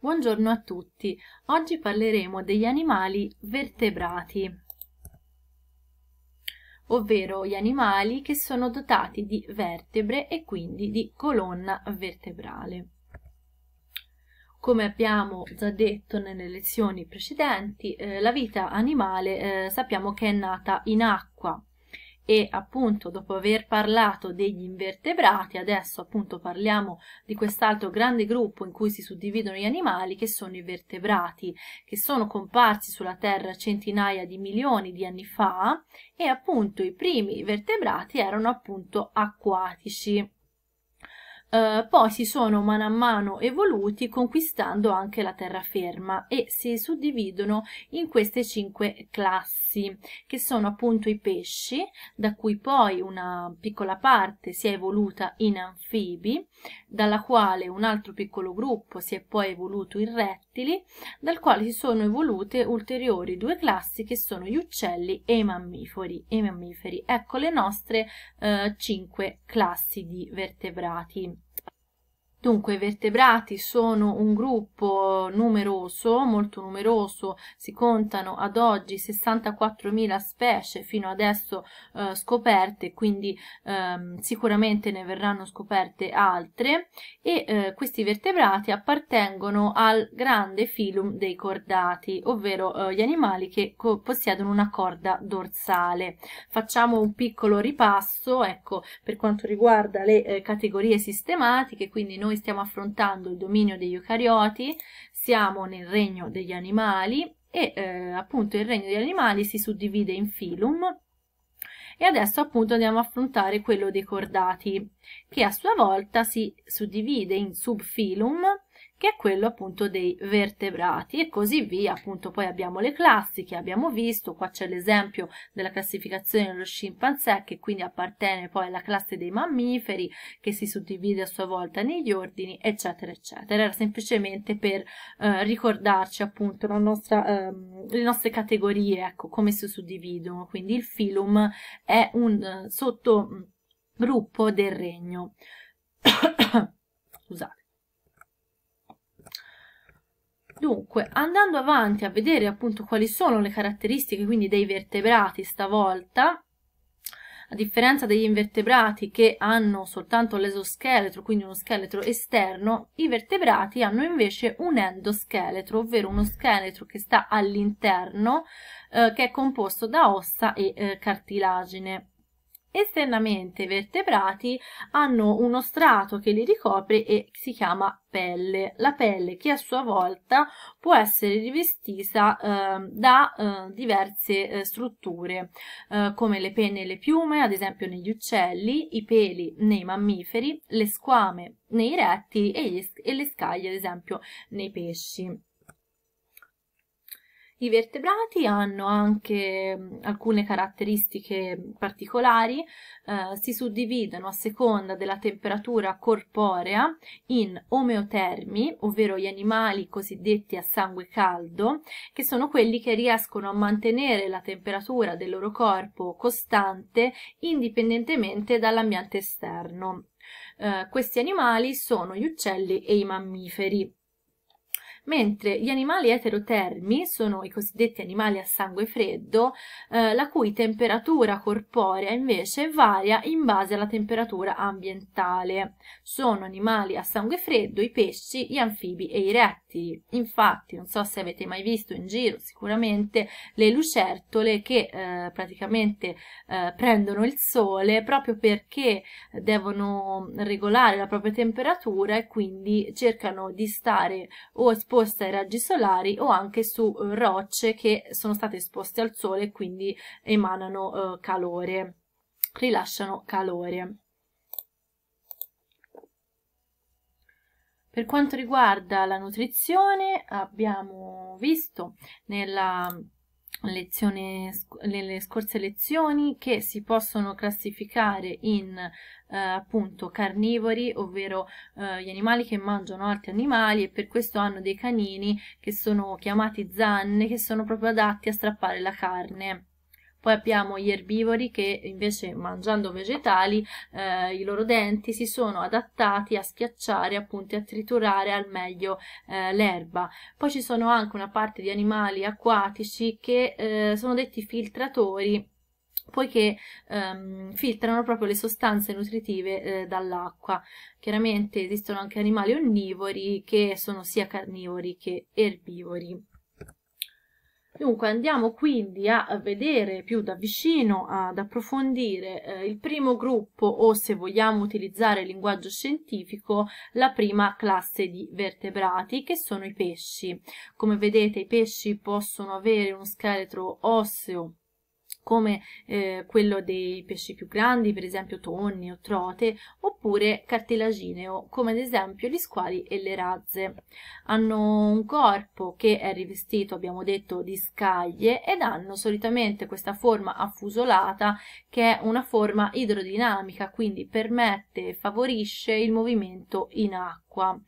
Buongiorno a tutti, oggi parleremo degli animali vertebrati, ovvero gli animali che sono dotati di vertebre e quindi di colonna vertebrale. Come abbiamo già detto nelle lezioni precedenti, eh, la vita animale eh, sappiamo che è nata in acqua, e appunto dopo aver parlato degli invertebrati adesso appunto parliamo di quest'altro grande gruppo in cui si suddividono gli animali che sono i vertebrati che sono comparsi sulla terra centinaia di milioni di anni fa e appunto i primi vertebrati erano appunto acquatici eh, poi si sono mano a mano evoluti conquistando anche la terraferma e si suddividono in queste cinque classi che sono appunto i pesci da cui poi una piccola parte si è evoluta in anfibi dalla quale un altro piccolo gruppo si è poi evoluto in rettili dal quale si sono evolute ulteriori due classi che sono gli uccelli e i mammiferi, e i mammiferi. ecco le nostre eh, cinque classi di vertebrati Dunque, i vertebrati sono un gruppo numeroso, molto numeroso, si contano ad oggi 64.000 specie fino adesso eh, scoperte, quindi eh, sicuramente ne verranno scoperte altre e eh, questi vertebrati appartengono al grande filum dei cordati, ovvero eh, gli animali che possiedono una corda dorsale. Facciamo un piccolo ripasso, ecco, per quanto riguarda le eh, categorie sistematiche, quindi noi noi stiamo affrontando il dominio degli eucarioti, siamo nel regno degli animali e eh, appunto il regno degli animali si suddivide in filum e adesso appunto andiamo a affrontare quello dei cordati che a sua volta si suddivide in subfilum che è quello appunto dei vertebrati e così via, appunto poi abbiamo le classi che abbiamo visto, qua c'è l'esempio della classificazione dello scimpanzé che quindi appartiene poi alla classe dei mammiferi che si suddivide a sua volta negli ordini eccetera eccetera, era semplicemente per eh, ricordarci appunto la nostra, eh, le nostre categorie, ecco come si suddividono, quindi il filum è un eh, sottogruppo mm, del regno. Scusate. Dunque, andando avanti a vedere appunto quali sono le caratteristiche quindi dei vertebrati stavolta, a differenza degli invertebrati che hanno soltanto l'esoscheletro, quindi uno scheletro esterno, i vertebrati hanno invece un endoscheletro, ovvero uno scheletro che sta all'interno, eh, che è composto da ossa e eh, cartilagine esternamente i vertebrati hanno uno strato che li ricopre e si chiama pelle, la pelle che a sua volta può essere rivestita eh, da eh, diverse eh, strutture eh, come le penne e le piume, ad esempio negli uccelli, i peli nei mammiferi, le squame nei rettili e, gli, e le scaglie ad esempio nei pesci. I vertebrati hanno anche mm, alcune caratteristiche particolari, eh, si suddividono a seconda della temperatura corporea in omeotermi, ovvero gli animali cosiddetti a sangue caldo, che sono quelli che riescono a mantenere la temperatura del loro corpo costante indipendentemente dall'ambiente esterno. Eh, questi animali sono gli uccelli e i mammiferi mentre gli animali eterotermi sono i cosiddetti animali a sangue freddo, eh, la cui temperatura corporea invece varia in base alla temperatura ambientale. Sono animali a sangue freddo i pesci, gli anfibi e i rettili. Infatti, infatti, non so se avete mai visto in giro sicuramente le lucertole che eh, praticamente eh, prendono il sole proprio perché devono regolare la propria temperatura e quindi cercano di stare o esposte ai raggi solari o anche su eh, rocce che sono state esposte al sole e quindi emanano eh, calore, rilasciano calore. Per quanto riguarda la nutrizione, abbiamo visto nella lezione, nelle scorse lezioni che si possono classificare in eh, appunto carnivori, ovvero eh, gli animali che mangiano altri animali e per questo hanno dei canini che sono chiamati zanne, che sono proprio adatti a strappare la carne. Poi abbiamo gli erbivori che invece mangiando vegetali eh, i loro denti si sono adattati a schiacciare, appunto a triturare al meglio eh, l'erba. Poi ci sono anche una parte di animali acquatici che eh, sono detti filtratori poiché ehm, filtrano proprio le sostanze nutritive eh, dall'acqua. Chiaramente esistono anche animali onnivori che sono sia carnivori che erbivori. Dunque andiamo quindi a vedere più da vicino, ad approfondire eh, il primo gruppo o se vogliamo utilizzare il linguaggio scientifico, la prima classe di vertebrati che sono i pesci. Come vedete i pesci possono avere uno scheletro osseo come eh, quello dei pesci più grandi, per esempio tonni o trote, oppure cartilagineo, come ad esempio gli squali e le razze. Hanno un corpo che è rivestito, abbiamo detto, di scaglie ed hanno solitamente questa forma affusolata che è una forma idrodinamica, quindi permette e favorisce il movimento in acqua.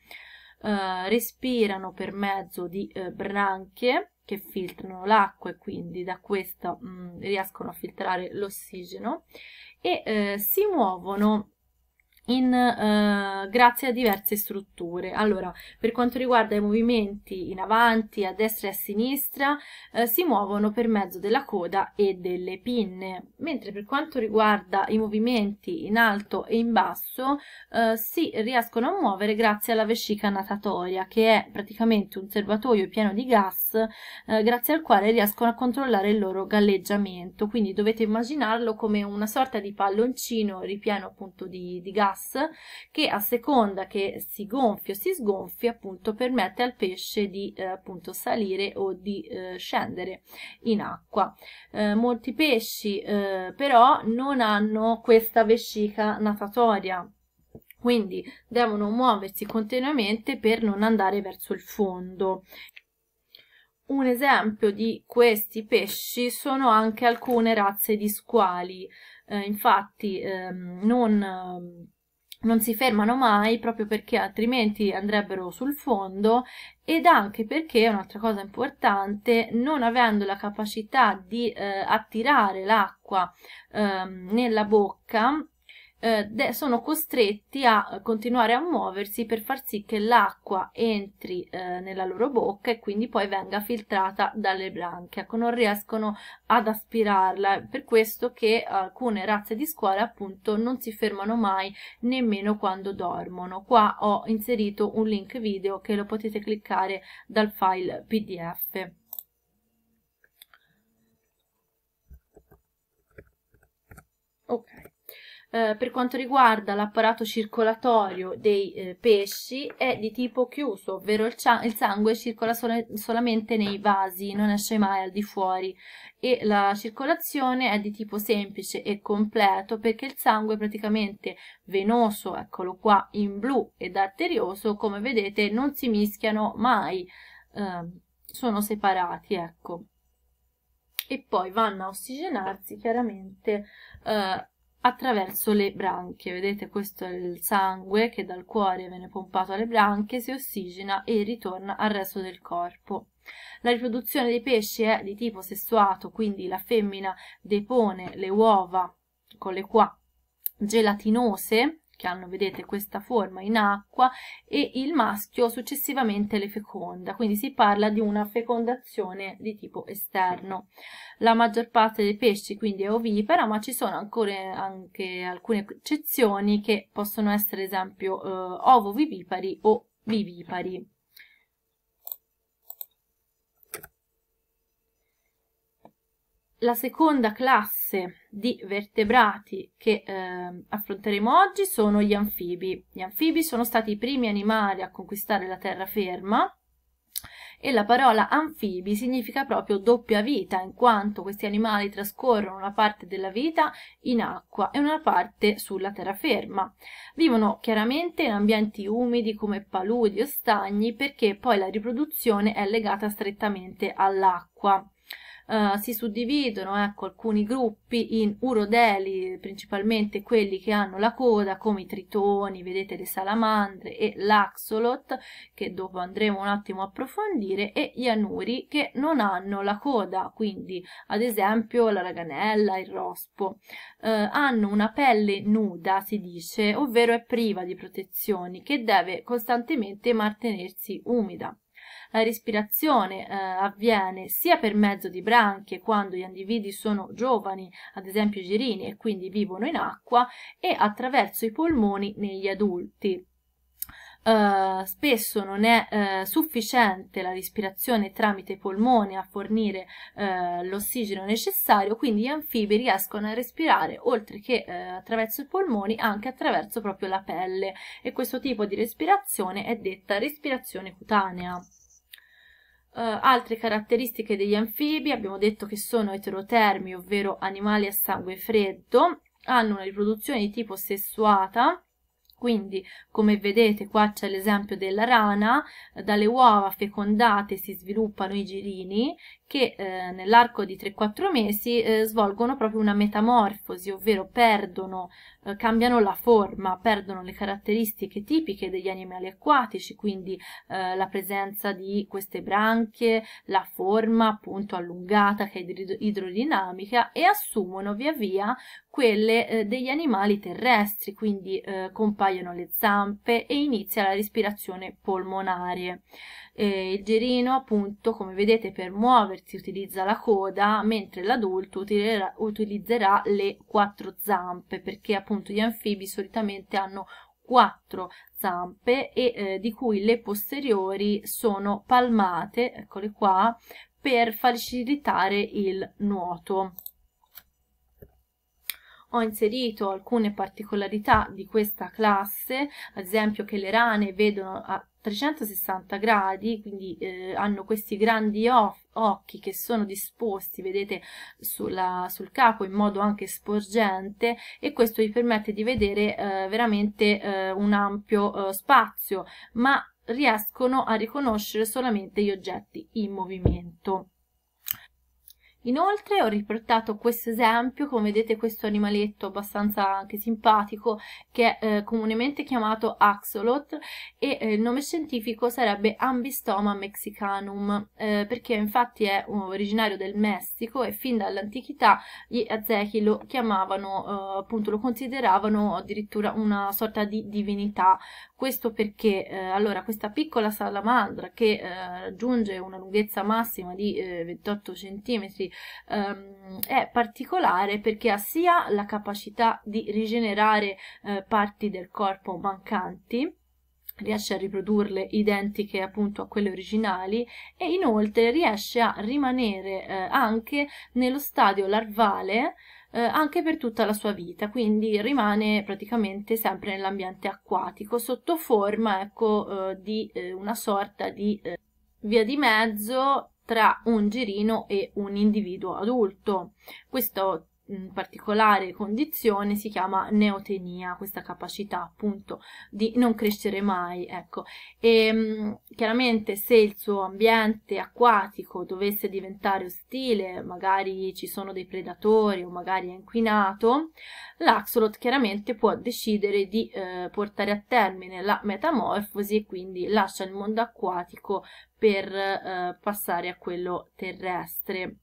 Eh, respirano per mezzo di eh, branchie che filtrano l'acqua e quindi da questa mh, mm, riescono a filtrare l'ossigeno e eh, si muovono in, eh, grazie a diverse strutture. Allora, per quanto riguarda i movimenti in avanti, a destra e a sinistra, eh, si muovono per mezzo della coda e delle pinne, mentre per quanto riguarda i movimenti in alto e in basso, eh, si riescono a muovere grazie alla vescica natatoria, che è praticamente un serbatoio pieno di gas, eh, grazie al quale riescono a controllare il loro galleggiamento. Quindi dovete immaginarlo come una sorta di palloncino ripieno appunto di, di gas gas che a seconda che si gonfia o si sgonfia appunto permette al pesce di eh, appunto salire o di eh, scendere in acqua. Eh, molti pesci eh, però non hanno questa vescica natatoria quindi devono muoversi continuamente per non andare verso il fondo. Un esempio di questi pesci sono anche alcune razze di squali, eh, infatti ehm, non ehm, non si fermano mai proprio perché altrimenti andrebbero sul fondo ed anche perché, un'altra cosa importante, non avendo la capacità di eh, attirare l'acqua eh, nella bocca, eh, sono costretti a continuare a muoversi per far sì che l'acqua entri eh, nella loro bocca e quindi poi venga filtrata dalle branchie, ecco, non riescono ad aspirarla, per questo che alcune razze di squale appunto non si fermano mai nemmeno quando dormono. Qua ho inserito un link video che lo potete cliccare dal file pdf. Ok, eh, per quanto riguarda l'apparato circolatorio dei eh, pesci è di tipo chiuso, ovvero il, il sangue circola sol solamente nei vasi, non esce mai al di fuori e la circolazione è di tipo semplice e completo perché il sangue praticamente venoso, eccolo qua, in blu ed arterioso, come vedete non si mischiano mai, eh, sono separati, ecco. E poi vanno a ossigenarsi chiaramente eh, attraverso le branchie. Vedete, questo è il sangue che dal cuore viene pompato alle branchie, si ossigena e ritorna al resto del corpo. La riproduzione dei pesci è di tipo sessuato, quindi la femmina depone le uova con le qua gelatinose che hanno, vedete, questa forma in acqua e il maschio successivamente le feconda, quindi si parla di una fecondazione di tipo esterno. La maggior parte dei pesci quindi è ovipera, ma ci sono ancora anche alcune eccezioni che possono essere, ad esempio, eh, ovovivipari o vivipari. la seconda classe di vertebrati che eh, affronteremo oggi sono gli anfibi. Gli anfibi sono stati i primi animali a conquistare la terraferma e la parola anfibi significa proprio doppia vita, in quanto questi animali trascorrono una parte della vita in acqua e una parte sulla terraferma. Vivono chiaramente in ambienti umidi come paludi o stagni perché poi la riproduzione è legata strettamente all'acqua. Eh, si suddividono ecco, alcuni gruppi in urodeli, principalmente quelli che hanno la coda, come i tritoni, vedete le salamandre e l'axolot, che dopo andremo un attimo a approfondire, e gli anuri che non hanno la coda, quindi ad esempio la raganella, il rospo. Uh, hanno una pelle nuda, si dice, ovvero è priva di protezioni, che deve costantemente mantenersi umida. La respirazione eh, avviene sia per mezzo di branchie quando gli individui sono giovani, ad esempio i girini, e quindi vivono in acqua, e attraverso i polmoni negli adulti. Uh, spesso non è uh, sufficiente la respirazione tramite i polmoni a fornire uh, l'ossigeno necessario, quindi gli anfibi riescono a respirare oltre che attraverso i polmoni anche attraverso proprio la pelle e questo tipo di respirazione è detta respirazione cutanea. Eh, altre caratteristiche degli anfibi, abbiamo detto che sono eterotermi, ovvero animali a sangue freddo, hanno una riproduzione di tipo sessuata, quindi, come vedete, qua c'è l'esempio della rana, dalle uova fecondate si sviluppano i girini che eh, nell'arco di 3-4 mesi eh, svolgono proprio una metamorfosi, ovvero perdono, eh, cambiano la forma, perdono le caratteristiche tipiche degli animali acquatici, quindi eh, la presenza di queste branchie, la forma appunto allungata che è idro idrodinamica e assumono via via quelle eh, degli animali terrestri, quindi eh, compaiono le zampe e inizia la respirazione polmonare. il gerino appunto, come vedete, per muoversi si utilizza la coda, mentre l'adulto utilizzerà, utilizzerà le quattro zampe, perché appunto gli anfibi solitamente hanno quattro zampe e eh, di cui le posteriori sono palmate, eccole qua, per facilitare il nuoto. Ho inserito alcune particolarità di questa classe, ad esempio che le rane vedono 360 gradi, quindi eh, hanno questi grandi occhi che sono disposti, vedete, sulla, sul capo in modo anche sporgente e questo gli permette di vedere eh, veramente eh, un ampio eh, spazio, ma riescono a riconoscere solamente gli oggetti in movimento. Inoltre ho riportato questo esempio, come vedete questo animaletto abbastanza anche simpatico che è eh, comunemente chiamato axolot e eh, il nome scientifico sarebbe Ambistoma mexicanum eh, perché infatti è originario del Messico e fin dall'antichità gli aztechi lo chiamavano, eh, appunto lo consideravano addirittura una sorta di divinità. Questo perché eh, allora questa piccola salamandra che eh, raggiunge una lunghezza massima di 28 cm ehm, è particolare perché ha sia la capacità di rigenerare eh, parti del corpo mancanti, riesce a riprodurle identiche appunto a quelle originali e inoltre riesce a rimanere eh, anche nello stadio larvale eh, anche per tutta la sua vita, quindi rimane praticamente sempre nell'ambiente acquatico sotto forma ecco, eh, di eh, una sorta di eh, via di mezzo tra un girino e un individuo adulto. Questo particolare condizione si chiama neotenia, questa capacità appunto di non crescere mai, ecco. E ehm, chiaramente se il suo ambiente acquatico dovesse diventare ostile, magari ci sono dei predatori o magari è inquinato, l'axolot chiaramente può decidere di eh, portare a termine la metamorfosi e quindi lascia il mondo acquatico per eh, passare a quello terrestre.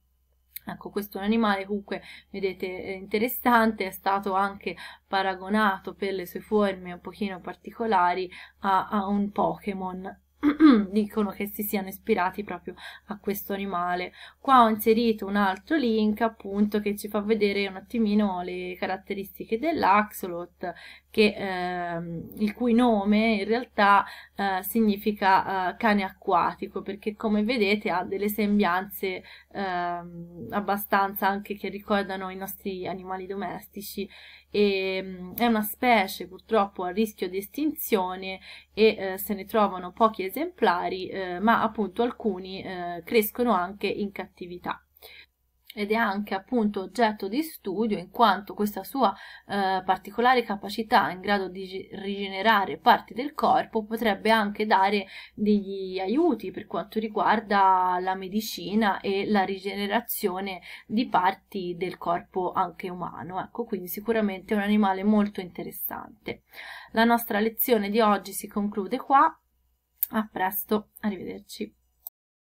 Ecco, questo è un animale comunque, vedete, interessante, è stato anche paragonato per le sue forme un pochino particolari a, a un Pokémon dicono che si siano ispirati proprio a questo animale. Qua ho inserito un altro link appunto che ci fa vedere un attimino le caratteristiche dell'axolot, che, eh, il cui nome in realtà eh, significa eh, cane acquatico, perché come vedete ha delle sembianze ehm, abbastanza anche che ricordano i nostri animali domestici e mm, è una specie purtroppo a rischio di estinzione e eh, se ne trovano pochi esemplari, eh, ma appunto alcuni eh, crescono anche in cattività ed è anche appunto oggetto di studio in quanto questa sua eh, particolare capacità in grado di rigenerare parti del corpo potrebbe anche dare degli aiuti per quanto riguarda la medicina e la rigenerazione di parti del corpo anche umano. Ecco, quindi sicuramente è un animale molto interessante. La nostra lezione di oggi si conclude qua. A presto, arrivederci.